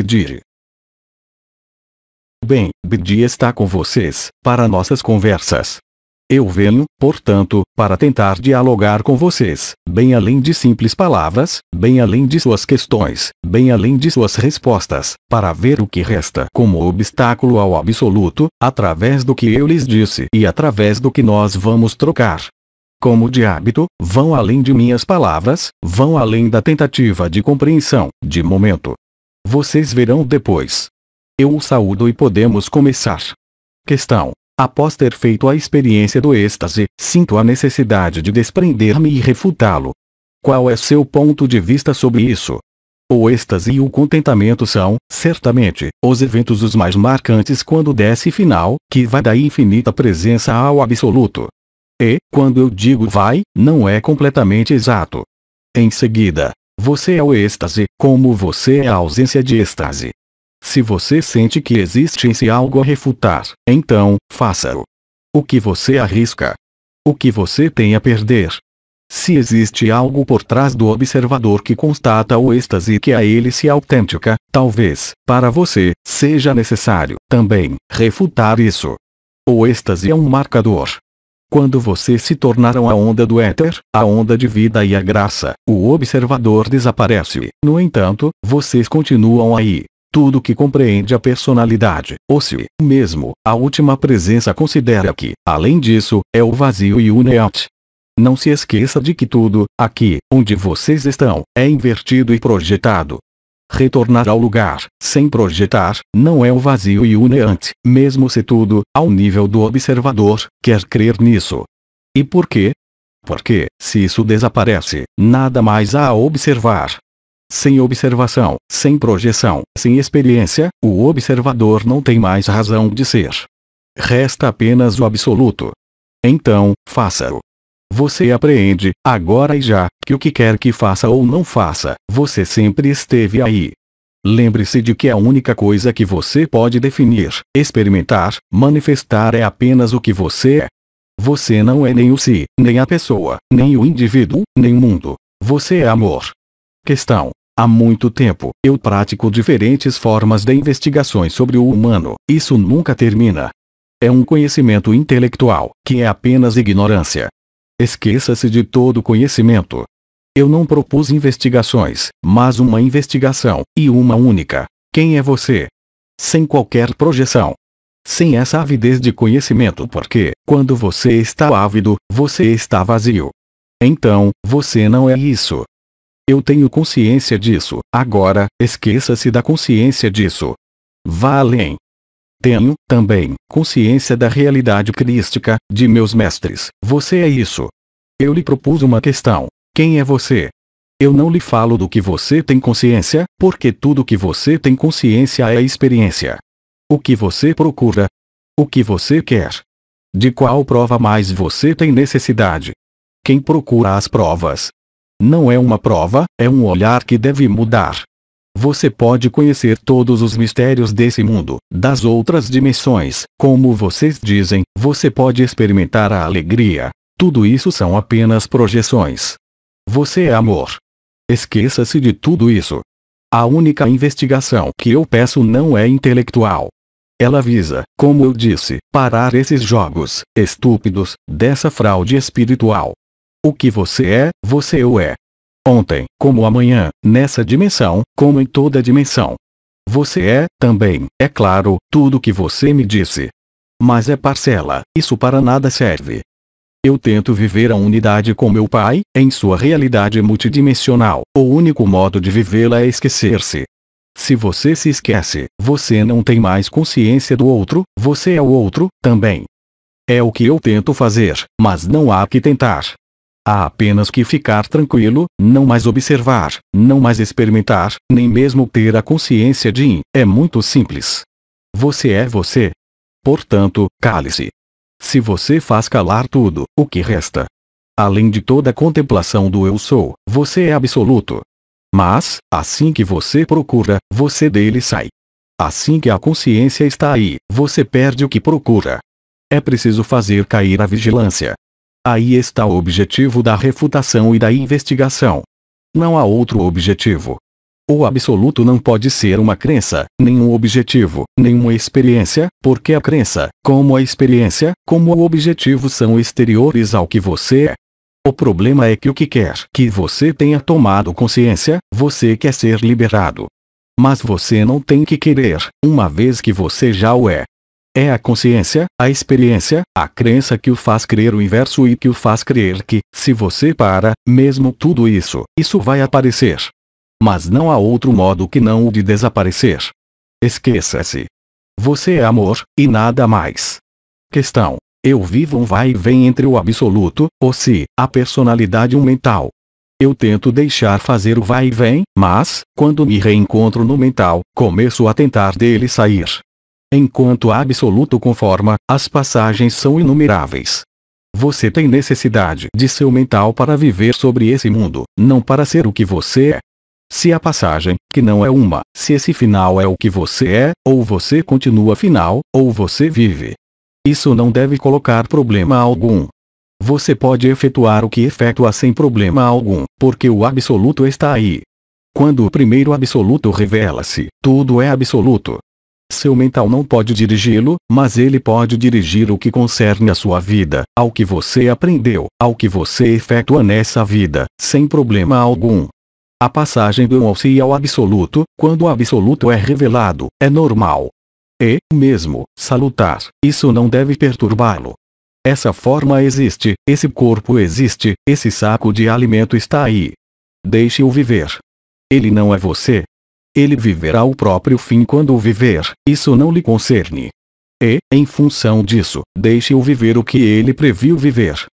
Bidi. Bem, Bidi está com vocês, para nossas conversas. Eu venho, portanto, para tentar dialogar com vocês, bem além de simples palavras, bem além de suas questões, bem além de suas respostas, para ver o que resta como obstáculo ao absoluto, através do que eu lhes disse e através do que nós vamos trocar. Como de hábito, vão além de minhas palavras, vão além da tentativa de compreensão, de momento, vocês verão depois. Eu o saúdo e podemos começar. Questão. Após ter feito a experiência do êxtase, sinto a necessidade de desprender-me e refutá-lo. Qual é seu ponto de vista sobre isso? O êxtase e o contentamento são, certamente, os eventos os mais marcantes quando desce final, que vai da infinita presença ao absoluto. E, quando eu digo vai, não é completamente exato. Em seguida, você é o êxtase, como você é a ausência de êxtase. Se você sente que existe em si algo a refutar, então, faça-o. O que você arrisca? O que você tem a perder? Se existe algo por trás do observador que constata o êxtase que a ele se autêntica, talvez, para você, seja necessário, também, refutar isso. O êxtase é um marcador, quando vocês se tornaram a onda do éter, a onda de vida e a graça, o observador desaparece. No entanto, vocês continuam aí. Tudo que compreende a personalidade, ou se, mesmo, a última presença considera que, além disso, é o vazio e o neat. Não se esqueça de que tudo, aqui, onde vocês estão, é invertido e projetado, Retornar ao lugar, sem projetar, não é o vazio e uneante, mesmo se tudo, ao nível do observador, quer crer nisso. E por quê? Porque, se isso desaparece, nada mais há a observar. Sem observação, sem projeção, sem experiência, o observador não tem mais razão de ser. Resta apenas o absoluto. Então, faça-o. Você apreende, agora e já, que o que quer que faça ou não faça, você sempre esteve aí. Lembre-se de que a única coisa que você pode definir, experimentar, manifestar é apenas o que você é. Você não é nem o si, nem a pessoa, nem o indivíduo, nem o mundo. Você é amor. Questão. Há muito tempo, eu pratico diferentes formas de investigações sobre o humano, isso nunca termina. É um conhecimento intelectual, que é apenas ignorância, Esqueça-se de todo conhecimento. Eu não propus investigações, mas uma investigação, e uma única. Quem é você? Sem qualquer projeção. Sem essa avidez de conhecimento, porque, quando você está ávido, você está vazio. Então, você não é isso. Eu tenho consciência disso, agora, esqueça-se da consciência disso. Vá além. Tenho, também, consciência da realidade crística, de meus mestres. Você é isso. Eu lhe propus uma questão. Quem é você? Eu não lhe falo do que você tem consciência, porque tudo que você tem consciência é experiência. O que você procura? O que você quer? De qual prova mais você tem necessidade? Quem procura as provas? Não é uma prova, é um olhar que deve mudar. Você pode conhecer todos os mistérios desse mundo, das outras dimensões, como vocês dizem, você pode experimentar a alegria. Tudo isso são apenas projeções. Você é amor. Esqueça-se de tudo isso. A única investigação que eu peço não é intelectual. Ela visa, como eu disse, parar esses jogos estúpidos dessa fraude espiritual. O que você é, você o é, Ontem, como amanhã, nessa dimensão, como em toda dimensão. Você é, também, é claro, tudo o que você me disse. Mas é parcela, isso para nada serve. Eu tento viver a unidade com meu pai, em sua realidade multidimensional. O único modo de vivê-la é esquecer-se. Se você se esquece, você não tem mais consciência do outro, você é o outro, também. É o que eu tento fazer, mas não há que tentar. Há apenas que ficar tranquilo, não mais observar, não mais experimentar, nem mesmo ter a consciência de. É muito simples. Você é você. Portanto, cale-se. Se você faz calar tudo, o que resta? Além de toda a contemplação do eu sou, você é absoluto. Mas, assim que você procura, você dele sai. Assim que a consciência está aí, você perde o que procura. É preciso fazer cair a vigilância, Aí está o objetivo da refutação e da investigação. Não há outro objetivo. O absoluto não pode ser uma crença, nenhum objetivo, nenhuma experiência, porque a crença, como a experiência, como o objetivo são exteriores ao que você é. O problema é que o que quer que você tenha tomado consciência, você quer ser liberado. Mas você não tem que querer, uma vez que você já o é. É a consciência, a experiência, a crença que o faz crer o inverso e que o faz crer que, se você para, mesmo tudo isso, isso vai aparecer. Mas não há outro modo que não o de desaparecer. Esqueça-se. Você é amor, e nada mais. Questão. Eu vivo um vai e vem entre o absoluto, ou se, a personalidade um mental. Eu tento deixar fazer o vai e vem, mas, quando me reencontro no mental, começo a tentar dele sair. Enquanto absoluto conforma, as passagens são inumeráveis. Você tem necessidade de seu mental para viver sobre esse mundo, não para ser o que você é. Se a passagem, que não é uma, se esse final é o que você é, ou você continua final, ou você vive. Isso não deve colocar problema algum. Você pode efetuar o que efetua sem problema algum, porque o absoluto está aí. Quando o primeiro absoluto revela-se, tudo é absoluto. Seu mental não pode dirigi-lo, mas ele pode dirigir o que concerne a sua vida, ao que você aprendeu, ao que você efetua nessa vida, sem problema algum. A passagem do não-se ao absoluto, quando o absoluto é revelado, é normal. E, é mesmo, salutar, isso não deve perturbá-lo. Essa forma existe, esse corpo existe, esse saco de alimento está aí. Deixe-o viver. Ele não é você, ele viverá o próprio fim quando o viver, isso não lhe concerne. E, em função disso, deixe-o viver o que ele previu viver.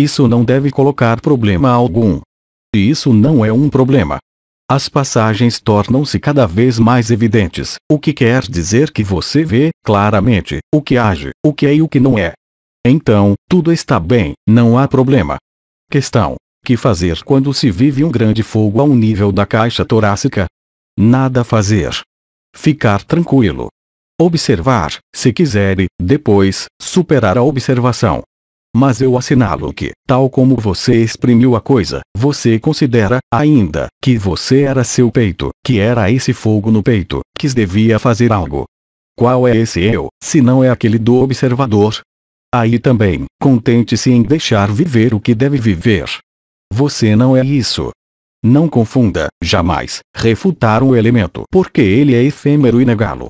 Isso não deve colocar problema algum. E isso não é um problema. As passagens tornam-se cada vez mais evidentes, o que quer dizer que você vê, claramente, o que age, o que é e o que não é. Então, tudo está bem, não há problema. Questão: que fazer quando se vive um grande fogo ao nível da caixa torácica, Nada fazer. Ficar tranquilo. Observar, se quiser, depois, superar a observação. Mas eu assinalo que, tal como você exprimiu a coisa, você considera, ainda, que você era seu peito, que era esse fogo no peito, que devia fazer algo. Qual é esse eu, se não é aquele do observador? Aí também, contente-se em deixar viver o que deve viver. Você não é isso. Não confunda, jamais, refutar o elemento porque ele é efêmero e negá-lo.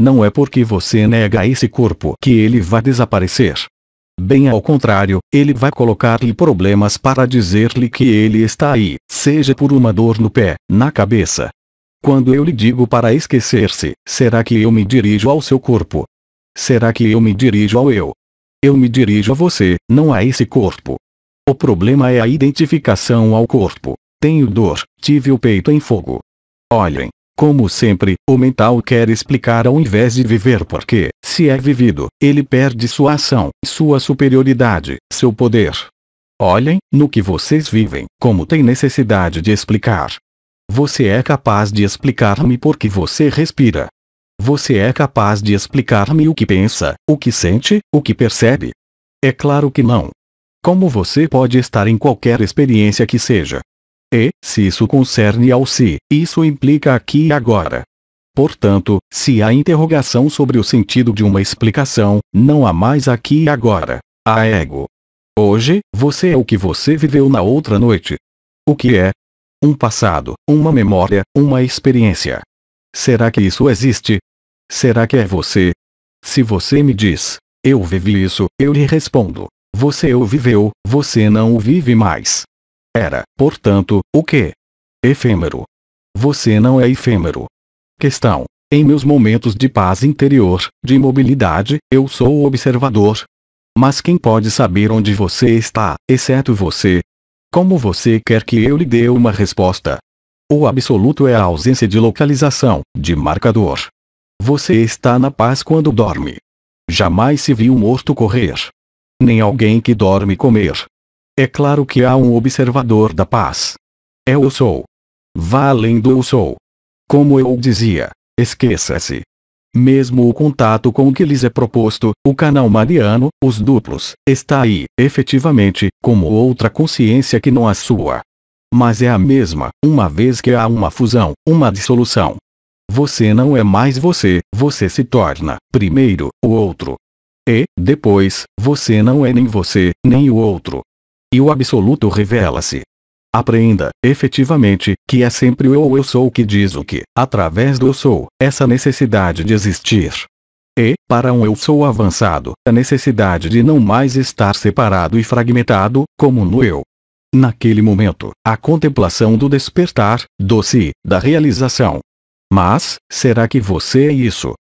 Não é porque você nega esse corpo que ele vai desaparecer. Bem ao contrário, ele vai colocar-lhe problemas para dizer-lhe que ele está aí, seja por uma dor no pé, na cabeça. Quando eu lhe digo para esquecer-se, será que eu me dirijo ao seu corpo? Será que eu me dirijo ao eu? Eu me dirijo a você, não a esse corpo. O problema é a identificação ao corpo. Tenho dor, tive o peito em fogo. Olhem. Como sempre, o mental quer explicar ao invés de viver porque, se é vivido, ele perde sua ação, sua superioridade, seu poder. Olhem, no que vocês vivem, como tem necessidade de explicar. Você é capaz de explicar-me por que você respira. Você é capaz de explicar-me o que pensa, o que sente, o que percebe? É claro que não. Como você pode estar em qualquer experiência que seja, e, se isso concerne ao se, isso implica aqui e agora. Portanto, se há interrogação sobre o sentido de uma explicação, não há mais aqui e agora. Há ego. Hoje, você é o que você viveu na outra noite. O que é? Um passado, uma memória, uma experiência. Será que isso existe? Será que é você? Se você me diz, eu vivi isso, eu lhe respondo. Você o viveu, você não o vive mais. Era, portanto, o que? Efêmero. Você não é efêmero. Questão. Em meus momentos de paz interior, de imobilidade, eu sou observador. Mas quem pode saber onde você está, exceto você? Como você quer que eu lhe dê uma resposta? O absoluto é a ausência de localização, de marcador. Você está na paz quando dorme. Jamais se viu morto correr. Nem alguém que dorme comer. É claro que há um observador da paz. É o sou. Vá além do eu sou. Como eu dizia, esqueça-se. Mesmo o contato com o que lhes é proposto, o canal mariano, os duplos, está aí, efetivamente, como outra consciência que não a sua. Mas é a mesma, uma vez que há uma fusão, uma dissolução. Você não é mais você, você se torna, primeiro, o outro. E, depois, você não é nem você, nem o outro e o absoluto revela-se. Aprenda, efetivamente, que é sempre o eu, eu sou que diz o que, através do eu sou, essa necessidade de existir. E, para um eu sou avançado, a necessidade de não mais estar separado e fragmentado, como no eu. Naquele momento, a contemplação do despertar, do si, da realização. Mas, será que você é isso?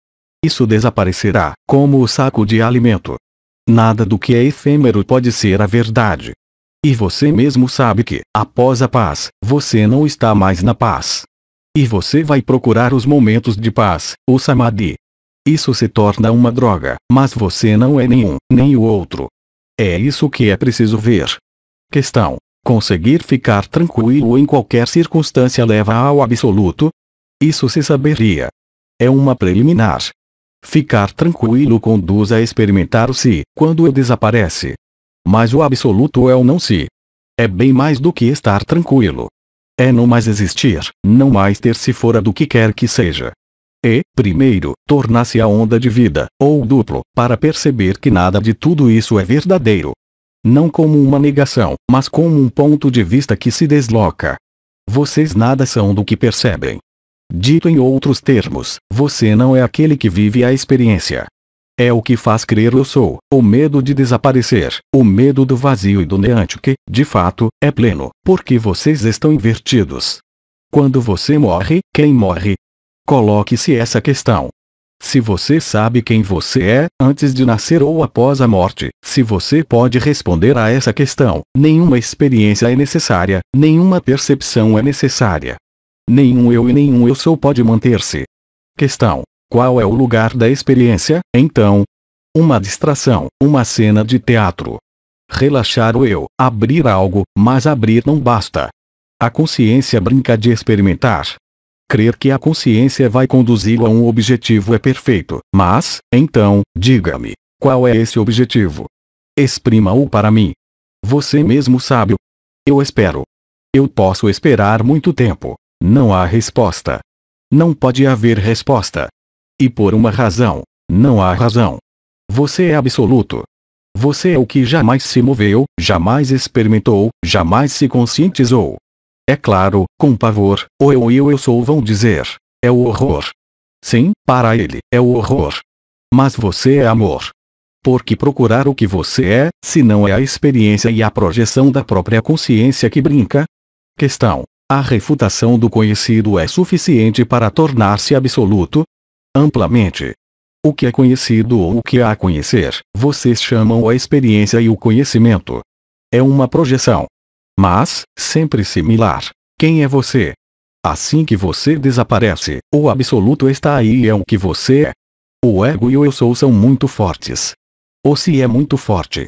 Isso desaparecerá, como o saco de alimento. Nada do que é efêmero pode ser a verdade. E você mesmo sabe que, após a paz, você não está mais na paz. E você vai procurar os momentos de paz, o samadhi. Isso se torna uma droga, mas você não é nenhum, nem o outro. É isso que é preciso ver. Questão: conseguir ficar tranquilo em qualquer circunstância leva ao absoluto? Isso se saberia. É uma preliminar. Ficar tranquilo conduz a experimentar o si, quando ele desaparece, mas o absoluto é o não se. É bem mais do que estar tranquilo. É não mais existir, não mais ter-se fora do que quer que seja. E, primeiro, tornar-se a onda de vida, ou duplo, para perceber que nada de tudo isso é verdadeiro. Não como uma negação, mas como um ponto de vista que se desloca. Vocês nada são do que percebem. Dito em outros termos, você não é aquele que vive a experiência. É o que faz crer eu sou. O medo de desaparecer, o medo do vazio e do neante que, de fato, é pleno, porque vocês estão invertidos. Quando você morre, quem morre? Coloque-se essa questão. Se você sabe quem você é, antes de nascer ou após a morte, se você pode responder a essa questão, nenhuma experiência é necessária, nenhuma percepção é necessária. Nenhum eu e nenhum eu sou pode manter-se. Questão qual é o lugar da experiência, então? Uma distração, uma cena de teatro. Relaxar o eu, abrir algo, mas abrir não basta. A consciência brinca de experimentar. Crer que a consciência vai conduzi-lo a um objetivo é perfeito, mas, então, diga-me, qual é esse objetivo? Exprima-o para mim. Você mesmo sabe. Eu espero. Eu posso esperar muito tempo. Não há resposta. Não pode haver resposta. E por uma razão. Não há razão. Você é absoluto. Você é o que jamais se moveu, jamais experimentou, jamais se conscientizou. É claro, com pavor, o eu e o eu sou vão dizer. É o horror. Sim, para ele, é o horror. Mas você é amor. por que procurar o que você é, se não é a experiência e a projeção da própria consciência que brinca? Questão. A refutação do conhecido é suficiente para tornar-se absoluto? amplamente. O que é conhecido ou o que há a conhecer, vocês chamam a experiência e o conhecimento. É uma projeção. Mas, sempre similar. Quem é você? Assim que você desaparece, o absoluto está aí e é o que você é. O ego e o eu sou são muito fortes. ou se é muito forte.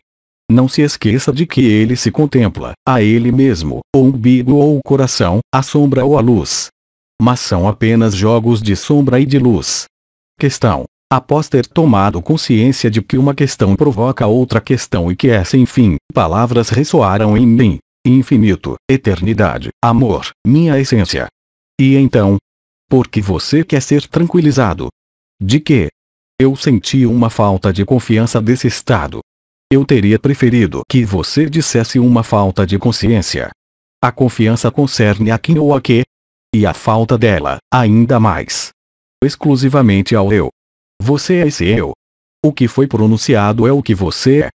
Não se esqueça de que ele se contempla, a ele mesmo, o umbigo ou o coração, a sombra ou a luz. Mas são apenas jogos de sombra e de luz questão. Após ter tomado consciência de que uma questão provoca outra questão e que é sem fim, palavras ressoaram em mim. Infinito, eternidade, amor, minha essência. E então? Porque você quer ser tranquilizado. De que? Eu senti uma falta de confiança desse estado. Eu teria preferido que você dissesse uma falta de consciência. A confiança concerne a quem ou a que? E a falta dela, ainda mais exclusivamente ao eu. Você é esse eu. O que foi pronunciado é o que você é.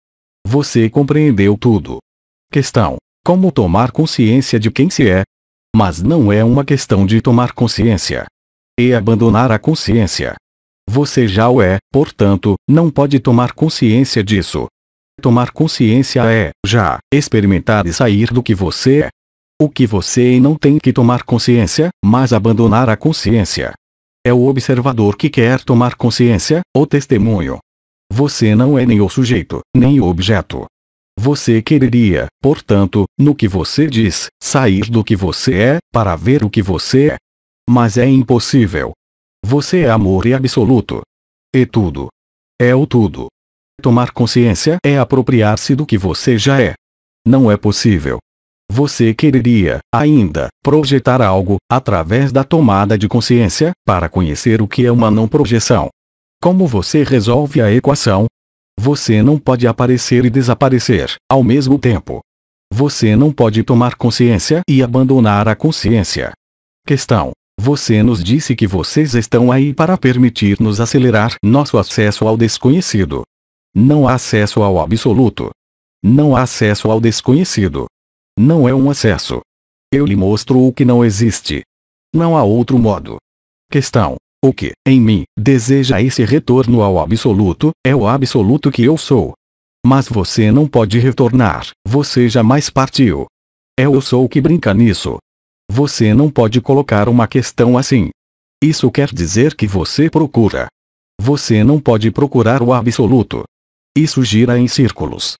Você compreendeu tudo. Questão: Como tomar consciência de quem se é? Mas não é uma questão de tomar consciência e abandonar a consciência. Você já o é, portanto, não pode tomar consciência disso. Tomar consciência é, já, experimentar e sair do que você é. O que você não tem que tomar consciência, mas abandonar a consciência. É o observador que quer tomar consciência, o testemunho. Você não é nem o sujeito, nem o objeto. Você quereria, portanto, no que você diz, sair do que você é, para ver o que você é. Mas é impossível. Você é amor e absoluto. E tudo. É o tudo. Tomar consciência é apropriar-se do que você já é. Não é possível, você quereria, ainda, projetar algo, através da tomada de consciência, para conhecer o que é uma não projeção. Como você resolve a equação? Você não pode aparecer e desaparecer, ao mesmo tempo. Você não pode tomar consciência e abandonar a consciência. Questão. Você nos disse que vocês estão aí para permitir-nos acelerar nosso acesso ao desconhecido. Não há acesso ao absoluto. Não há acesso ao desconhecido. Não é um acesso. Eu lhe mostro o que não existe. Não há outro modo. Questão. O que, em mim, deseja esse retorno ao absoluto, é o absoluto que eu sou. Mas você não pode retornar, você jamais partiu. É o sou que brinca nisso. Você não pode colocar uma questão assim. Isso quer dizer que você procura. Você não pode procurar o absoluto. Isso gira em círculos.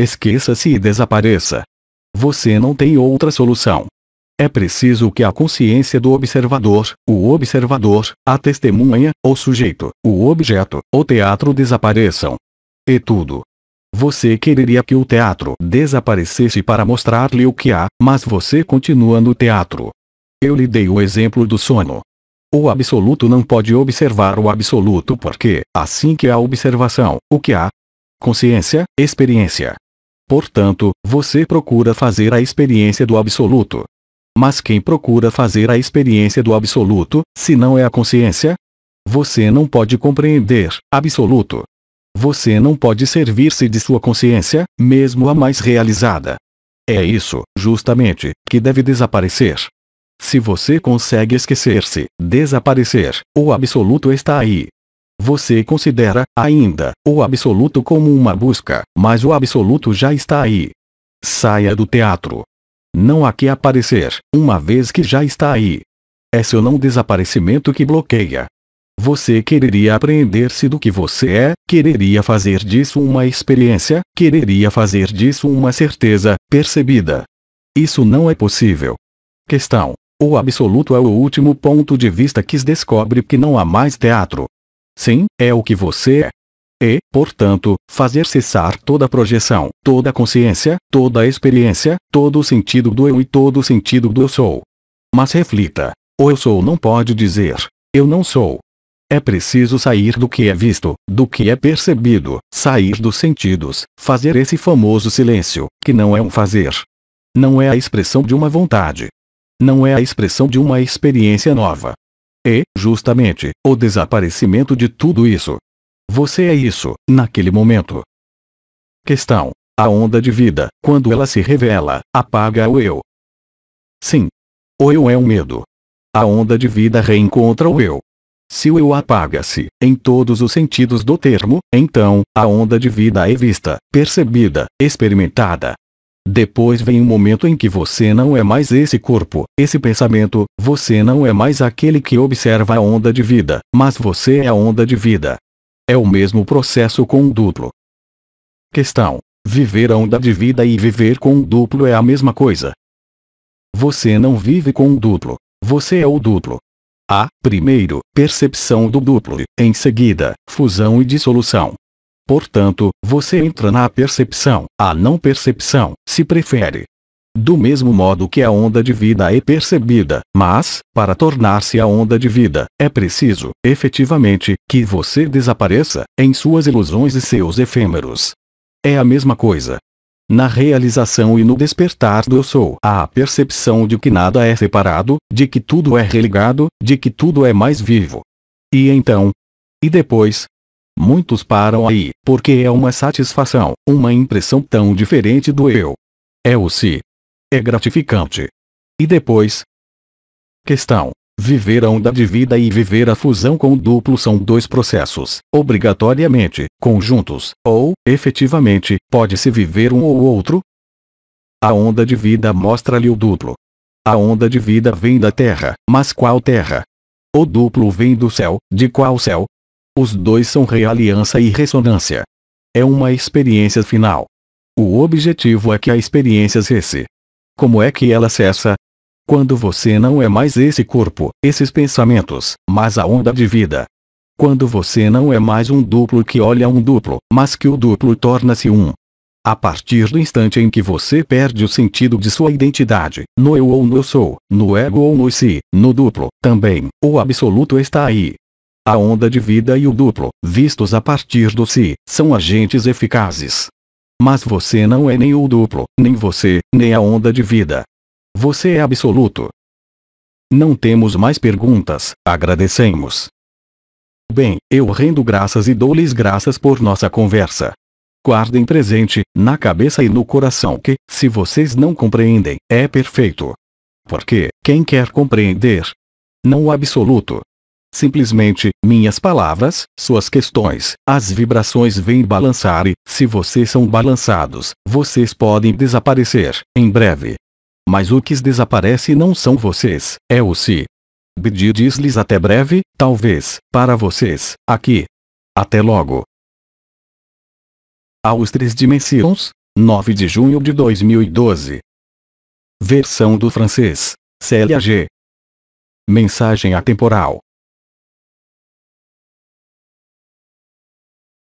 Esqueça-se e desapareça você não tem outra solução. É preciso que a consciência do observador, o observador, a testemunha, o sujeito, o objeto, o teatro desapareçam. E tudo. Você quereria que o teatro desaparecesse para mostrar-lhe o que há, mas você continua no teatro. Eu lhe dei o exemplo do sono. O absoluto não pode observar o absoluto porque, assim que há observação, o que há? Consciência, experiência, Portanto, você procura fazer a experiência do absoluto. Mas quem procura fazer a experiência do absoluto, se não é a consciência? Você não pode compreender absoluto. Você não pode servir-se de sua consciência, mesmo a mais realizada. É isso, justamente, que deve desaparecer. Se você consegue esquecer-se, desaparecer, o absoluto está aí, você considera, ainda, o absoluto como uma busca, mas o absoluto já está aí. Saia do teatro. Não há que aparecer, uma vez que já está aí. É seu não desaparecimento que bloqueia. Você quereria apreender-se do que você é, quereria fazer disso uma experiência, quereria fazer disso uma certeza, percebida. Isso não é possível. Questão. O absoluto é o último ponto de vista que descobre que não há mais teatro. Sim, é o que você é. E, portanto, fazer cessar toda projeção, toda consciência, toda experiência, todo o sentido do eu e todo o sentido do eu sou. Mas reflita: o eu sou não pode dizer, eu não sou. É preciso sair do que é visto, do que é percebido, sair dos sentidos, fazer esse famoso silêncio, que não é um fazer. Não é a expressão de uma vontade. Não é a expressão de uma experiência nova. E, justamente, o desaparecimento de tudo isso. Você é isso, naquele momento. Questão. A onda de vida, quando ela se revela, apaga o eu. Sim. O eu é o um medo. A onda de vida reencontra o eu. Se o eu apaga-se, em todos os sentidos do termo, então, a onda de vida é vista, percebida, experimentada, depois vem um momento em que você não é mais esse corpo, esse pensamento, você não é mais aquele que observa a onda de vida, mas você é a onda de vida. É o mesmo processo com o duplo. Questão: Viver a onda de vida e viver com o duplo é a mesma coisa. Você não vive com o duplo, você é o duplo. Há, primeiro, percepção do duplo, em seguida, fusão e dissolução, Portanto, você entra na percepção, a não percepção, se prefere. Do mesmo modo que a onda de vida é percebida, mas, para tornar-se a onda de vida, é preciso, efetivamente, que você desapareça, em suas ilusões e seus efêmeros. É a mesma coisa. Na realização e no despertar do eu sou, há a percepção de que nada é separado, de que tudo é religado, de que tudo é mais vivo. E então? E depois, Muitos param aí, porque é uma satisfação, uma impressão tão diferente do eu. É o si. É gratificante. E depois? Questão. Viver a onda de vida e viver a fusão com o duplo são dois processos, obrigatoriamente, conjuntos, ou, efetivamente, pode-se viver um ou outro? A onda de vida mostra-lhe o duplo. A onda de vida vem da terra, mas qual terra? O duplo vem do céu, de qual céu? Os dois são realiança e ressonância. É uma experiência final. O objetivo é que a experiência cesse. Como é que ela cessa? Quando você não é mais esse corpo, esses pensamentos, mas a onda de vida. Quando você não é mais um duplo que olha um duplo, mas que o duplo torna-se um. A partir do instante em que você perde o sentido de sua identidade, no eu ou no eu sou, no ego ou no si, no duplo, também, o absoluto está aí, a onda de vida e o duplo, vistos a partir do si, são agentes eficazes. Mas você não é nem o duplo, nem você, nem a onda de vida. Você é absoluto. Não temos mais perguntas, agradecemos. Bem, eu rendo graças e dou-lhes graças por nossa conversa. Guardem presente, na cabeça e no coração que, se vocês não compreendem, é perfeito. Porque, quem quer compreender? Não o absoluto, Simplesmente, minhas palavras, suas questões, as vibrações vêm balançar e, se vocês são balançados, vocês podem desaparecer, em breve. Mas o que desaparece não são vocês, é o si. Bidi diz-lhes até breve, talvez, para vocês, aqui. Até logo. Aos Três Dimensions, 9 de junho de 2012. Versão do francês, CLAG. Mensagem atemporal.